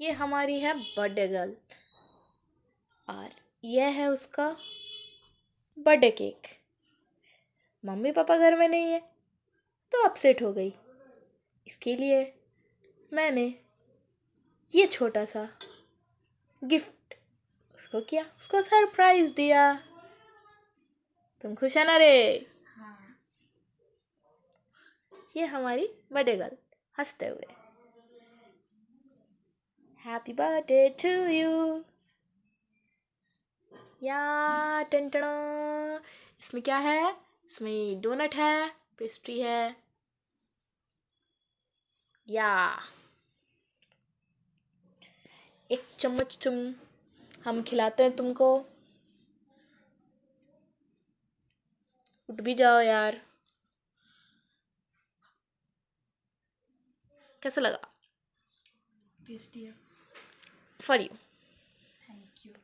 ये हमारी है बर्थडे गर्ल और यह है उसका बर्थडे केक मम्मी पापा घर में नहीं है तो अपसेट हो गई इसके लिए मैंने ये छोटा सा गिफ्ट उसको किया उसको सरप्राइज़ दिया तुम खुश है ना रे हाँ। ये हमारी बर्थडे गर्ल हंसते हुए Happy birthday to you. या टन इसमें क्या है इसमें डोनट है पेस्ट्री है या एक चम्मच तुम हम खिलाते हैं तुमको उठ भी जाओ यार कैसा लगा टेस्टी है for you. Thank you.